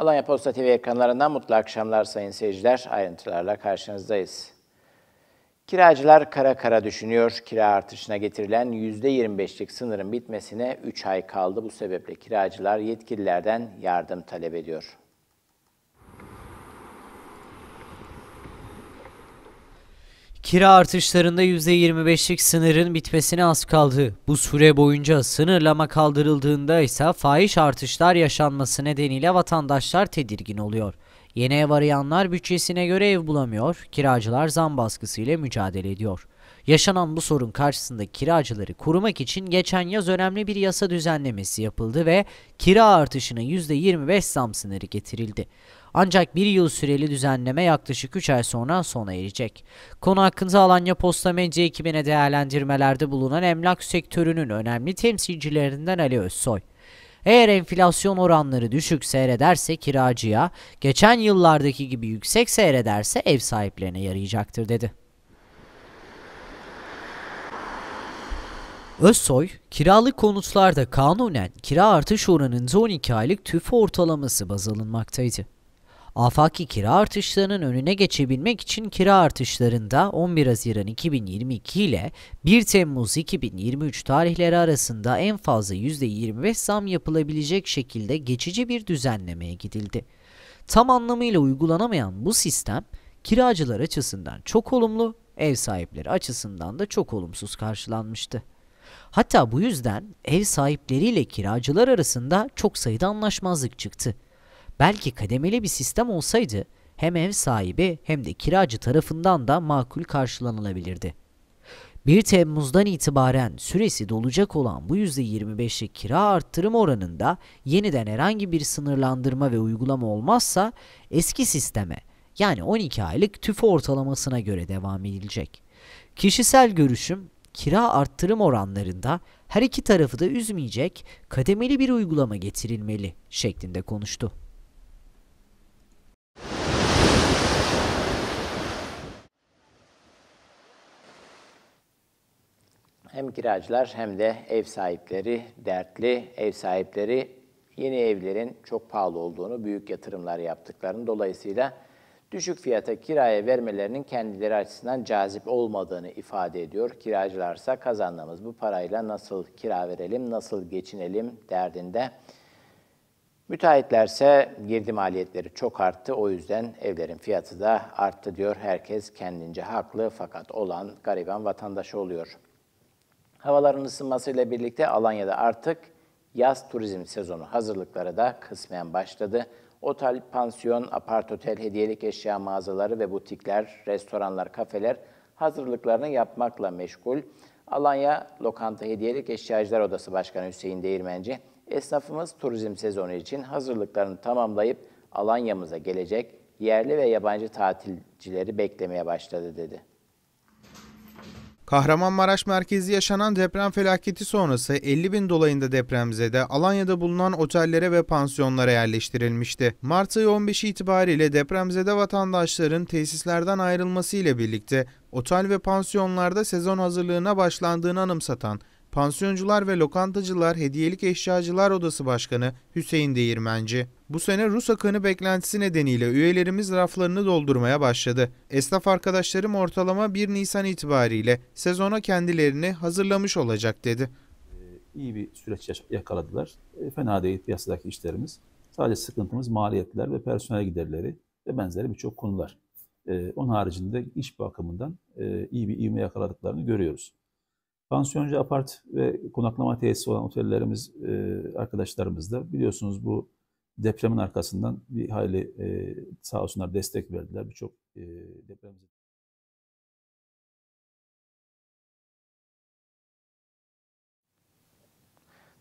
Alanya Posta TV ekranlarından mutlu akşamlar sayın seyirciler. Ayrıntılarla karşınızdayız. Kiracılar kara kara düşünüyor. Kira artışına getirilen %25'lik sınırın bitmesine 3 ay kaldı. Bu sebeple kiracılar yetkililerden yardım talep ediyor. Kira artışlarında %25'lik sınırın bitmesine az kaldı. Bu süre boyunca sınırlama kaldırıldığında ise fahiş artışlar yaşanması nedeniyle vatandaşlar tedirgin oluyor. Yeni ev arayanlar bütçesine göre ev bulamıyor, kiracılar zam baskısıyla mücadele ediyor. Yaşanan bu sorun karşısında kiracıları korumak için geçen yaz önemli bir yasa düzenlemesi yapıldı ve kira artışına %25 zam sınırı getirildi. Ancak bir yıl süreli düzenleme yaklaşık 3 ay sonra sona erecek. Konu hakkında Alanya Posta Medya ekibine değerlendirmelerde bulunan emlak sektörünün önemli temsilcilerinden Ali Özsoy. Eğer enflasyon oranları düşük seyrederse kiracıya, geçen yıllardaki gibi yüksek seyrederse ev sahiplerine yarayacaktır dedi. Özsoy, kiralık konutlarda kanunen kira artış oranında 12 aylık tüfe ortalaması baz alınmaktaydı. Afaki kira artışlarının önüne geçebilmek için kira artışlarında 11 Haziran 2022 ile 1 Temmuz 2023 tarihleri arasında en fazla %25 zam yapılabilecek şekilde geçici bir düzenlemeye gidildi. Tam anlamıyla uygulanamayan bu sistem kiracılar açısından çok olumlu, ev sahipleri açısından da çok olumsuz karşılanmıştı. Hatta bu yüzden ev sahipleriyle kiracılar arasında çok sayıda anlaşmazlık çıktı. Belki kademeli bir sistem olsaydı hem ev sahibi hem de kiracı tarafından da makul karşılanılabilirdi. 1 Temmuz'dan itibaren süresi dolacak olan bu %25'lik kira arttırım oranında yeniden herhangi bir sınırlandırma ve uygulama olmazsa eski sisteme yani 12 aylık tüfe ortalamasına göre devam edilecek. Kişisel görüşüm kira arttırım oranlarında her iki tarafı da üzmeyecek kademeli bir uygulama getirilmeli şeklinde konuştu. hem kiracılar hem de ev sahipleri dertli. Ev sahipleri yeni evlerin çok pahalı olduğunu, büyük yatırımlar yaptıklarını dolayısıyla düşük fiyata kiraya vermelerinin kendileri açısından cazip olmadığını ifade ediyor. Kiracılarsa kazandığımız bu parayla nasıl kira verelim, nasıl geçinelim derdinde. Müteahhitlerse girdi maliyetleri çok arttı. O yüzden evlerin fiyatı da arttı diyor. Herkes kendince haklı fakat olan gariban vatandaş oluyor. Havaların ısınmasıyla birlikte Alanya'da artık yaz turizm sezonu hazırlıkları da kısmen başladı. Otel, pansiyon, apart otel, hediyelik eşya mağazaları ve butikler, restoranlar, kafeler hazırlıklarını yapmakla meşgul. Alanya Lokanta Hediyelik Eşyacılar Odası Başkanı Hüseyin Değirmenci, esnafımız turizm sezonu için hazırlıklarını tamamlayıp Alanya'mıza gelecek yerli ve yabancı tatilcileri beklemeye başladı dedi. Kahramanmaraş merkezi yaşanan deprem felaketi sonrası 50 bin dolayında depremzede Alanya'da bulunan otellere ve pansiyonlara yerleştirilmişti. Mart ayı 15 itibariyle depremzede vatandaşların tesislerden ayrılması ile birlikte otel ve pansiyonlarda sezon hazırlığına başlandığını anımsatan Pansiyoncular ve Lokantacılar Hediyelik Eşyacılar Odası Başkanı Hüseyin Değirmenci. Bu sene Rus akını beklentisi nedeniyle üyelerimiz raflarını doldurmaya başladı. Esnaf arkadaşlarım ortalama 1 Nisan itibariyle sezona kendilerini hazırlamış olacak dedi. Ee, iyi bir süreç yakaladılar. Ee, fena değil piyasadaki işlerimiz. Sadece sıkıntımız maliyetler ve personel giderleri ve benzeri birçok konular. Ee, onun haricinde iş bakımından e, iyi bir ivme yakaladıklarını görüyoruz. Pansiyoncu apart ve konaklama tesisi olan otellerimiz e, arkadaşlarımız da biliyorsunuz bu depremin arkasından bir hayli e, sağ olsunlar destek verdiler. Birçok e,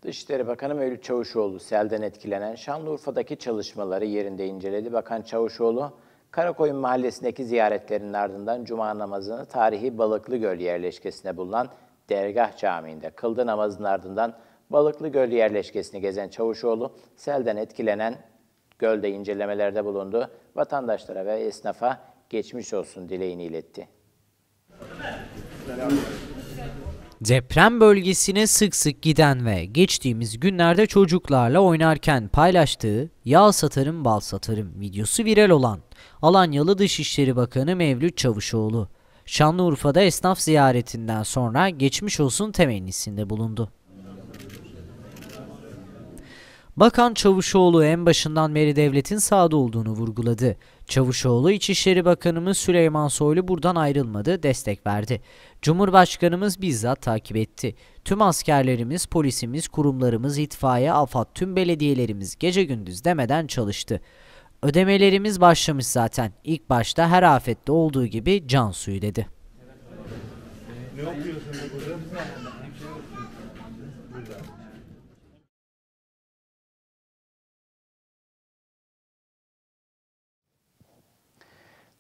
Dışişleri Bakanı Mevlüt Çavuşoğlu selden etkilenen Şanlıurfa'daki çalışmaları yerinde inceledi. Bakan Çavuşoğlu, Karakoyun Mahallesi'ndeki ziyaretlerinin ardından cuma namazını tarihi Balıklı Göl yerleşkesine bulunan Dergah Camii'nde kıldı namazın ardından Balıklı Göl'ü yerleşkesini gezen Çavuşoğlu, selden etkilenen gölde incelemelerde bulundu. Vatandaşlara ve esnafa geçmiş olsun dileğini iletti. Deprem bölgesine sık sık giden ve geçtiğimiz günlerde çocuklarla oynarken paylaştığı yağ satarım bal satarım videosu viral olan Alanyalı Dışişleri Bakanı Mevlüt Çavuşoğlu Şanlıurfa'da esnaf ziyaretinden sonra geçmiş olsun temennisinde bulundu. Bakan Çavuşoğlu en başından beri devletin sağda olduğunu vurguladı. Çavuşoğlu İçişleri Bakanımız Süleyman Soylu buradan ayrılmadı, destek verdi. Cumhurbaşkanımız bizzat takip etti. Tüm askerlerimiz, polisimiz, kurumlarımız, itfaiye, afat, tüm belediyelerimiz gece gündüz demeden çalıştı. Ödemelerimiz başlamış zaten. İlk başta her afette olduğu gibi can suyu dedi. Ne okuyorsunuz hocam?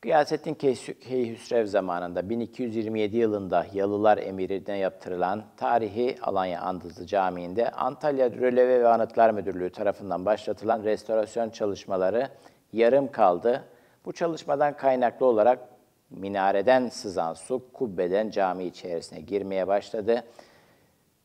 Gıyasettin Keyhüsrev zamanında 1227 yılında Yalılar emirine yaptırılan tarihi Alanya Andızlı Camii'nde Antalya Röleve ve Anıtlar Müdürlüğü tarafından başlatılan restorasyon çalışmaları yarım kaldı. Bu çalışmadan kaynaklı olarak minareden sızan su kubbeden cami içerisine girmeye başladı.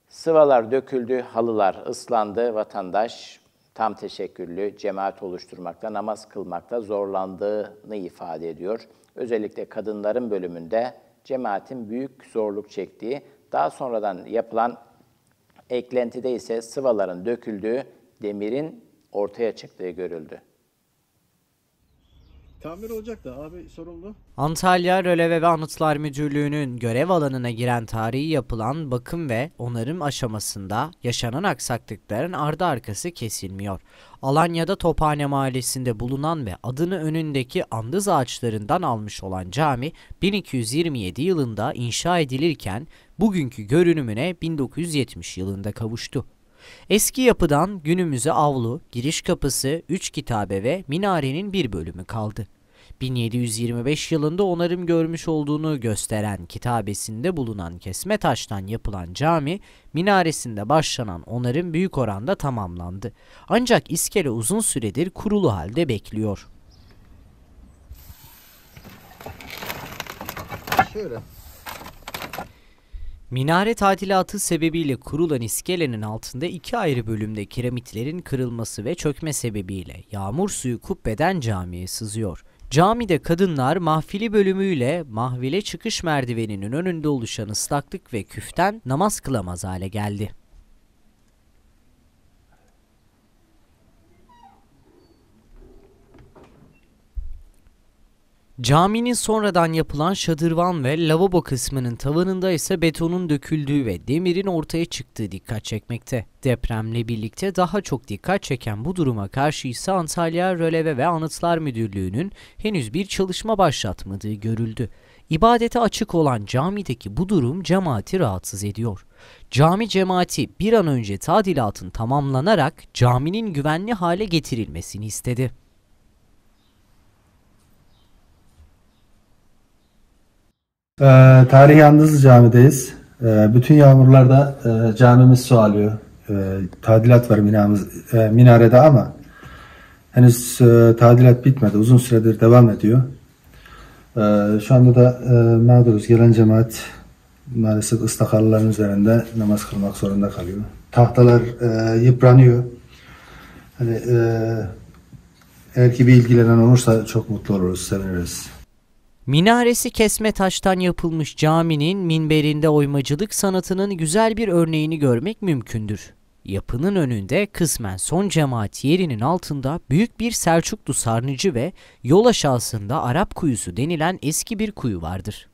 Sıvalar döküldü, halılar ıslandı. Vatandaş tam teşekküllü cemaat oluşturmakta, namaz kılmakta zorlandığını ifade ediyor. Özellikle kadınların bölümünde cemaatin büyük zorluk çektiği, daha sonradan yapılan eklentide ise sıvaların döküldüğü, demirin ortaya çıktığı görüldü. Tamir olacak da abi sorumlu. Antalya Röleve ve Anıtlar Müdürlüğü'nün görev alanına giren tarihi yapılan bakım ve onarım aşamasında yaşanan aksaklıkların ardı arkası kesilmiyor. Alanya'da Tophane Mahallesi'nde bulunan ve adını önündeki andız ağaçlarından almış olan cami 1227 yılında inşa edilirken bugünkü görünümüne 1970 yılında kavuştu. Eski yapıdan günümüze avlu, giriş kapısı, üç kitabe ve minarenin bir bölümü kaldı. 1725 yılında onarım görmüş olduğunu gösteren kitabesinde bulunan kesme taştan yapılan cami, minaresinde başlanan onarım büyük oranda tamamlandı. Ancak iskele uzun süredir kurulu halde bekliyor. Şöyle Minare tadilatı sebebiyle kurulan iskelenin altında iki ayrı bölümde kiremitlerin kırılması ve çökme sebebiyle yağmur suyu kubbeden camiye sızıyor. Camide kadınlar mahfili bölümüyle mahvile çıkış merdiveninin önünde oluşan ıslaklık ve küften namaz kılamaz hale geldi. Caminin sonradan yapılan şadırvan ve lavabo kısmının tavanında ise betonun döküldüğü ve demirin ortaya çıktığı dikkat çekmekte. Depremle birlikte daha çok dikkat çeken bu duruma karşı ise Antalya Röleve ve Anıtlar Müdürlüğü'nün henüz bir çalışma başlatmadığı görüldü. İbadete açık olan camideki bu durum cemaati rahatsız ediyor. Cami cemaati bir an önce tadilatın tamamlanarak caminin güvenli hale getirilmesini istedi. E, ee, Tarih Yalnız Cami'deyiz. Ee, e, bütün yağmurlarda e, camimiz su alıyor. E, tadilat var minamız, e, minarede ama henüz e, tadilat bitmedi. Uzun süredir devam ediyor. E, şu anda da e, mağduruz. Gelen cemaat maalesef ıstakalıların üzerinde namaz kılmak zorunda kalıyor. Tahtalar e, yıpranıyor. Hani, e, eğer ki bir ilgilenen olursa çok mutlu oluruz, seviniriz. Minaresi kesme taştan yapılmış caminin minberinde oymacılık sanatının güzel bir örneğini görmek mümkündür. Yapının önünde kısmen son cemaat yerinin altında büyük bir Selçuklu sarnıcı ve yol aşağısında Arap kuyusu denilen eski bir kuyu vardır.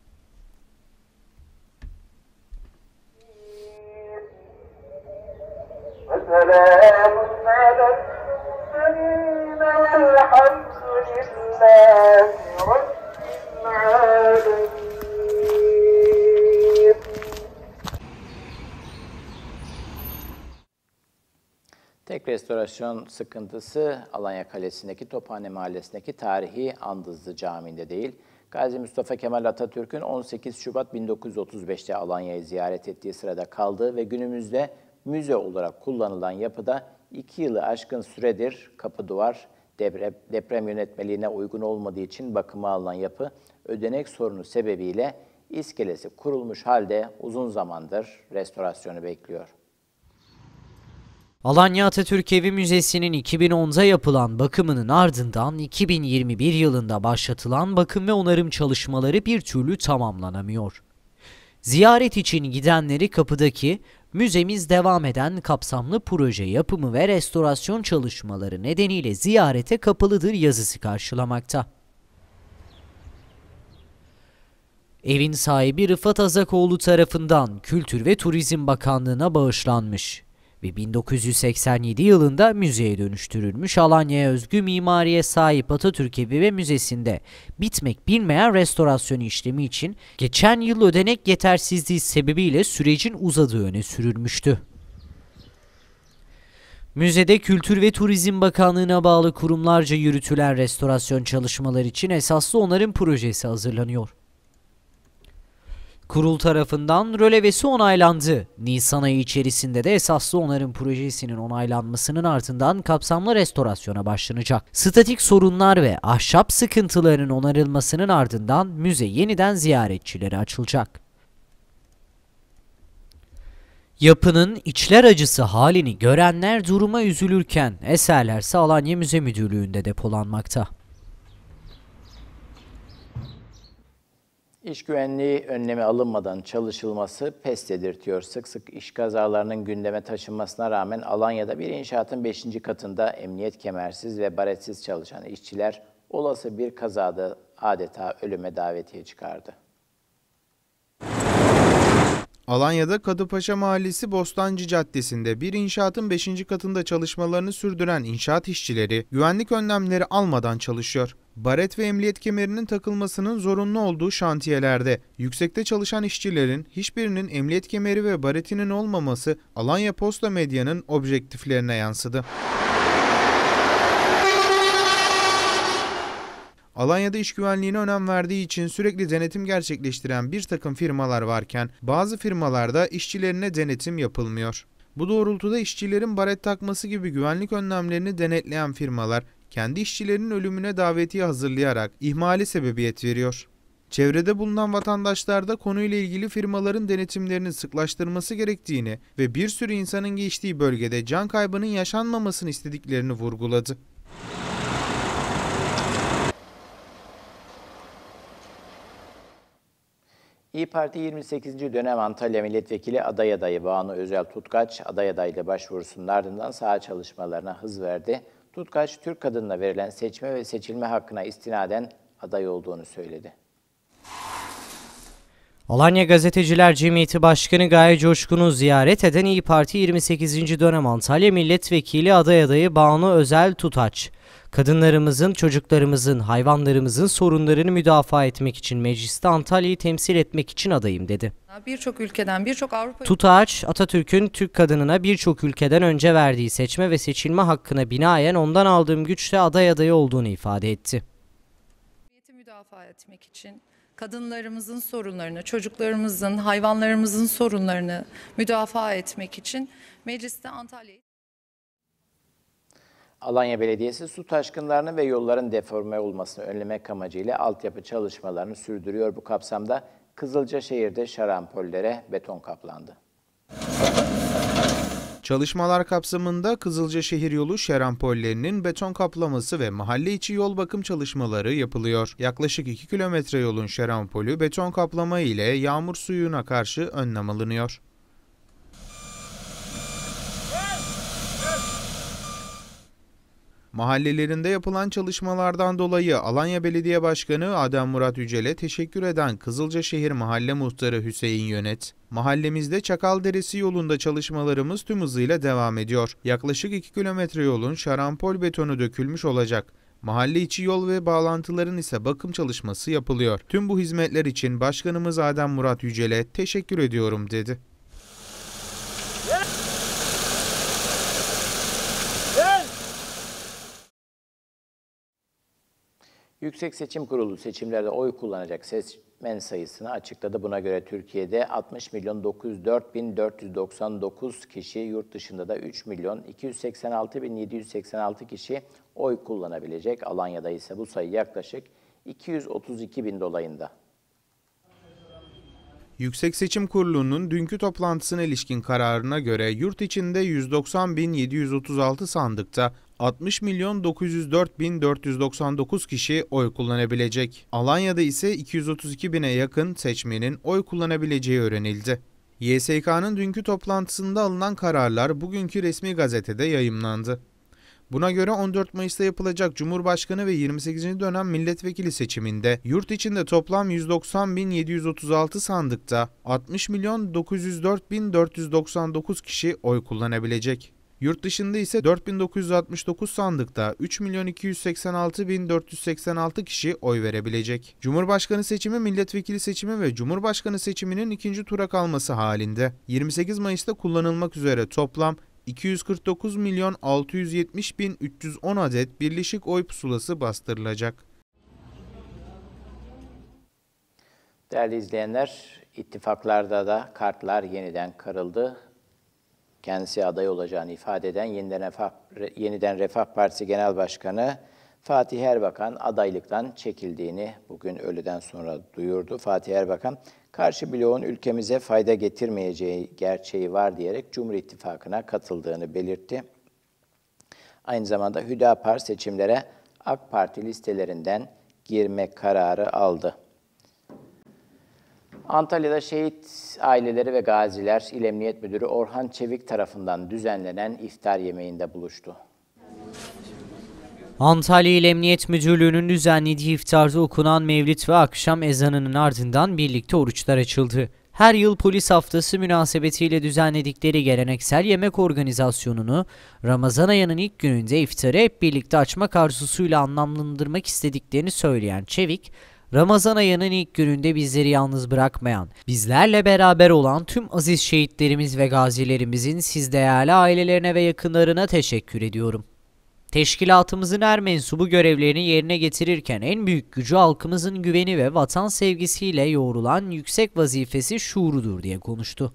Yüksek restorasyon sıkıntısı Alanya Kalesi'ndeki Tophane Mahallesi'ndeki tarihi Andızlı Camii'nde değil, Gazi Mustafa Kemal Atatürk'ün 18 Şubat 1935'te Alanya'yı ziyaret ettiği sırada kaldığı ve günümüzde müze olarak kullanılan yapıda iki yılı aşkın süredir kapı duvar deprem, deprem yönetmeliğine uygun olmadığı için bakıma alınan yapı ödenek sorunu sebebiyle iskelesi kurulmuş halde uzun zamandır restorasyonu bekliyor. Alanya Atatürk Evi Müzesi'nin 2010'da yapılan bakımının ardından 2021 yılında başlatılan bakım ve onarım çalışmaları bir türlü tamamlanamıyor. Ziyaret için gidenleri kapıdaki müzemiz devam eden kapsamlı proje yapımı ve restorasyon çalışmaları nedeniyle ziyarete kapalıdır yazısı karşılamakta. Evin sahibi Rıfat Azakoğlu tarafından Kültür ve Turizm Bakanlığı'na bağışlanmış ve 1987 yılında müzeye dönüştürülmüş Alanya'ya özgü mimariye sahip Atatürk Evi ve Müzesi'nde bitmek bilmeyen restorasyon işlemi için geçen yıl ödenek yetersizliği sebebiyle sürecin uzadığı öne sürülmüştü. Müzede Kültür ve Turizm Bakanlığı'na bağlı kurumlarca yürütülen restorasyon çalışmaları için esaslı onarım projesi hazırlanıyor. Kurul tarafından rölevesi onaylandı. Nisan ayı içerisinde de esaslı onarım projesinin onaylanmasının ardından kapsamlı restorasyona başlanacak. Statik sorunlar ve ahşap sıkıntılarının onarılmasının ardından müze yeniden ziyaretçilere açılacak. Yapının içler acısı halini görenler duruma üzülürken eserlerse Alanya Müze Müdürlüğü'nde depolanmakta. İş güvenliği önlemi alınmadan çalışılması pes dedirtiyor. Sık sık iş kazalarının gündeme taşınmasına rağmen Alanya'da bir inşaatın 5. katında emniyet kemersiz ve baretsiz çalışan işçiler olası bir kazada adeta ölüme davetiye çıkardı. Alanya'da Kadıpaşa Mahallesi Bostancı Caddesi'nde bir inşaatın 5. katında çalışmalarını sürdüren inşaat işçileri güvenlik önlemleri almadan çalışıyor. Baret ve emniyet kemerinin takılmasının zorunlu olduğu şantiyelerde yüksekte çalışan işçilerin hiçbirinin emniyet kemeri ve baretinin olmaması Alanya Posta Medya'nın objektiflerine yansıdı. Alanya'da iş güvenliğine önem verdiği için sürekli denetim gerçekleştiren bir takım firmalar varken bazı firmalarda işçilerine denetim yapılmıyor. Bu doğrultuda işçilerin baret takması gibi güvenlik önlemlerini denetleyen firmalar kendi işçilerinin ölümüne davetiye hazırlayarak ihmali sebebiyet veriyor. Çevrede bulunan vatandaşlar da konuyla ilgili firmaların denetimlerini sıklaştırması gerektiğini ve bir sürü insanın geçtiği bölgede can kaybının yaşanmamasını istediklerini vurguladı. İyi Parti 28. dönem Antalya Milletvekili aday adayı Banu Özel Tutkaç, aday adaylı başvurusunun ardından sağ çalışmalarına hız verdi. Tutkaç, Türk kadınına verilen seçme ve seçilme hakkına istinaden aday olduğunu söyledi. Alanya Gazeteciler Cemiyeti Başkanı Gaye Coşkun'u ziyaret eden İyi Parti 28. dönem Antalya Milletvekili aday adayı Banu Özel Tutaç, Kadınlarımızın, çocuklarımızın, hayvanlarımızın sorunlarını müdafaa etmek için mecliste Antalya'yı temsil etmek için adayım dedi. Birçok ülkeden, birçok Avrupa... Tutaç, Atatürk'ün Türk kadınına birçok ülkeden önce verdiği seçme ve seçilme hakkına binaen ondan aldığım güçle aday adayı olduğunu ifade etti. ...müdafaa etmek için kadınlarımızın sorunlarını, çocuklarımızın, hayvanlarımızın sorunlarını müdafaa etmek için mecliste Antalya'yı Alanya Belediyesi su taşkınlarının ve yolların deforme olmasını önlemek amacıyla altyapı çalışmalarını sürdürüyor. Bu kapsamda Kızılcaşehir'de şarampollere beton kaplandı. Çalışmalar kapsamında Kızılcaşehir yolu şerampollerinin beton kaplaması ve mahalle içi yol bakım çalışmaları yapılıyor. Yaklaşık 2 kilometre yolun şerampolü beton kaplama ile yağmur suyuna karşı önlem alınıyor. Mahallelerinde yapılan çalışmalardan dolayı Alanya Belediye Başkanı Adem Murat Yücel'e teşekkür eden Kızılcaşehir Mahalle Muhtarı Hüseyin Yönet, mahallemizde Çakal Deresi yolunda çalışmalarımız tüm hızıyla devam ediyor. Yaklaşık 2 kilometre yolun şarampol betonu dökülmüş olacak. Mahalle içi yol ve bağlantıların ise bakım çalışması yapılıyor. Tüm bu hizmetler için Başkanımız Adem Murat Yücel'e teşekkür ediyorum dedi. Yüksek Seçim Kurulu seçimlerde oy kullanacak seçmen sayısını açıkladı. Buna göre Türkiye'de 60 milyon 904 bin 499 kişi, yurt dışında da 3 milyon 286 bin 786 kişi oy kullanabilecek. Alanya'da ise bu sayı yaklaşık 232 bin dolayında. Yüksek Seçim Kurulu'nun dünkü toplantısına ilişkin kararına göre yurt içinde 190.736 sandıkta 60 milyon 904 kişi oy kullanabilecek. Alanya'da ise 232 bine yakın seçmenin oy kullanabileceği öğrenildi. YSK'nın dünkü toplantısında alınan kararlar bugünkü resmi gazetede yayımlandı. Buna göre 14 Mayıs'ta yapılacak Cumhurbaşkanı ve 28. dönem milletvekili seçiminde yurt içinde toplam 190.736 sandıkta 60.904.499 kişi oy kullanabilecek. Yurt dışında ise 4969 sandıkta 3.286.486 kişi oy verebilecek. Cumhurbaşkanı seçimi, milletvekili seçimi ve Cumhurbaşkanı seçiminin ikinci tura kalması halinde 28 Mayıs'ta kullanılmak üzere toplam 249 milyon 670 bin 310 adet birleşik oy pusulası bastırılacak. Değerli izleyenler, ittifaklarda da kartlar yeniden karıldı. Kendisi aday olacağını ifade eden Yeniden Refah, yeniden Refah Partisi Genel Başkanı Fatih Erbakan adaylıktan çekildiğini bugün öğleden sonra duyurdu. Fatih Erbakan karşı bloğun ülkemize fayda getirmeyeceği gerçeği var diyerek Cumhur İttifakı'na katıldığını belirtti. Aynı zamanda Hüdapar seçimlere AK Parti listelerinden girme kararı aldı. Antalya'da şehit aileleri ve gaziler İl Emniyet Müdürü Orhan Çevik tarafından düzenlenen iftar yemeğinde buluştu. Antalya İl Emniyet Müdürlüğü'nün düzenlediği iftarda okunan mevlid ve akşam ezanının ardından birlikte oruçlar açıldı. Her yıl polis haftası münasebetiyle düzenledikleri geleneksel yemek organizasyonunu Ramazan ayının ilk gününde iftarı hep birlikte açmak arzusuyla anlamlandırmak istediklerini söyleyen Çevik, Ramazan ayının ilk gününde bizleri yalnız bırakmayan, bizlerle beraber olan tüm aziz şehitlerimiz ve gazilerimizin siz değerli ailelerine ve yakınlarına teşekkür ediyorum. Teşkilatımızın her mensubu görevlerini yerine getirirken en büyük gücü halkımızın güveni ve vatan sevgisiyle yoğrulan yüksek vazifesi şuurudur diye konuştu.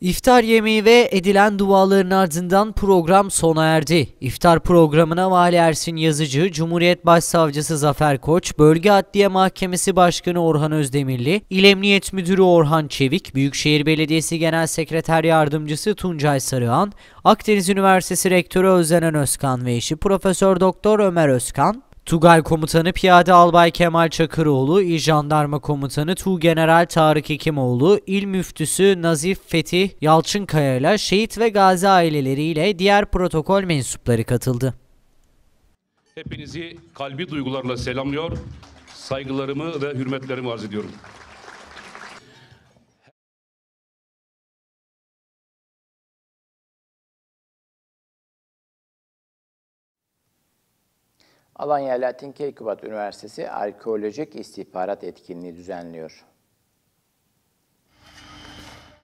İftar yemeği ve edilen duaların ardından program sona erdi. İftar programına Vali Ersin Yazıcı, Cumhuriyet Başsavcısı Zafer Koç, Bölge Adliye Mahkemesi Başkanı Orhan Özdemirli, İl Emniyet Müdürü Orhan Çevik, Büyükşehir Belediyesi Genel Sekreter Yardımcısı Tuncay Sarıhan, Akdeniz Üniversitesi Rektörü Özlenen Özkan ve eşi Profesör Doktor Ömer Özkan, Tugay Komutanı Piyade Albay Kemal Çakıroğlu, İl Jandarma Komutanı General Tarık Hekimoğlu, İl Müftüsü Nazif Fetih Yalçınkaya ile şehit ve gazi aileleriyle diğer protokol mensupları katıldı. Hepinizi kalbi duygularla selamlıyor, saygılarımı ve hürmetlerimi arz ediyorum. Alanya Alaaddin Keykubat Üniversitesi Arkeolojik İstihbarat Etkinliği düzenliyor.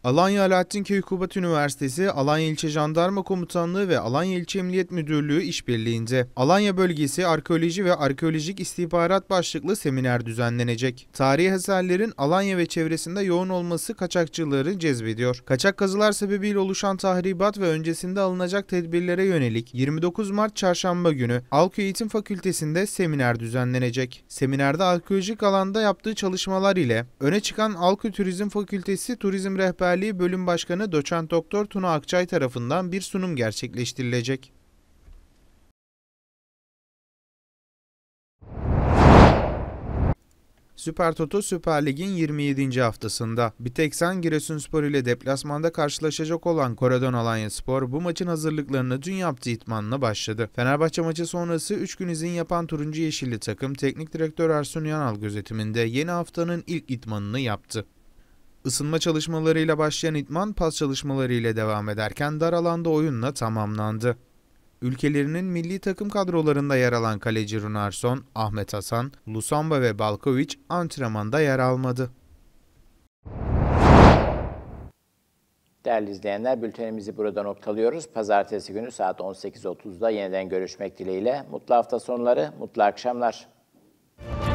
Alanya Alaaddin Keykubat Üniversitesi, Alanya İlçe Jandarma Komutanlığı ve Alanya İlçe Emniyet Müdürlüğü işbirliğinde Alanya Bölgesi Arkeoloji ve Arkeolojik İstihbarat başlıklı seminer düzenlenecek. Tarihi eserlerin Alanya ve çevresinde yoğun olması kaçakçıları cezbediyor. Kaçak kazılar sebebiyle oluşan tahribat ve öncesinde alınacak tedbirlere yönelik 29 Mart Çarşamba günü Alkı Eğitim Fakültesi'nde seminer düzenlenecek. Seminerde arkeolojik alanda yaptığı çalışmalar ile öne çıkan Alkı Turizm Fakültesi Turizm Rehberliği Terali Bölüm Başkanı Doçent Doktor Tuna Akçay tarafından bir sunum gerçekleştirilecek. Süper Toto Süper Lig'in 27. haftasında Biteksan Giresunspor ile deplasmanda karşılaşacak olan Koradon Alanya Spor bu maçın hazırlıklarını dün yaptığı itmanla başladı. Fenerbahçe maçı sonrası 3 gün izin yapan turuncu yeşilli takım teknik direktör Ersun Yanal gözetiminde yeni haftanın ilk itmanını yaptı. Isınma çalışmalarıyla başlayan idman pas çalışmalarıyla devam ederken dar alanda oyunla tamamlandı. Ülkelerinin milli takım kadrolarında yer alan kaleci Runarson, Ahmet Hasan, Lusamba ve Balkoviç antrenmanda yer almadı. Değerli izleyenler, bültenimizi burada noktalıyoruz. Pazartesi günü saat 18.30'da yeniden görüşmek dileğiyle. Mutlu hafta sonları, mutlu akşamlar.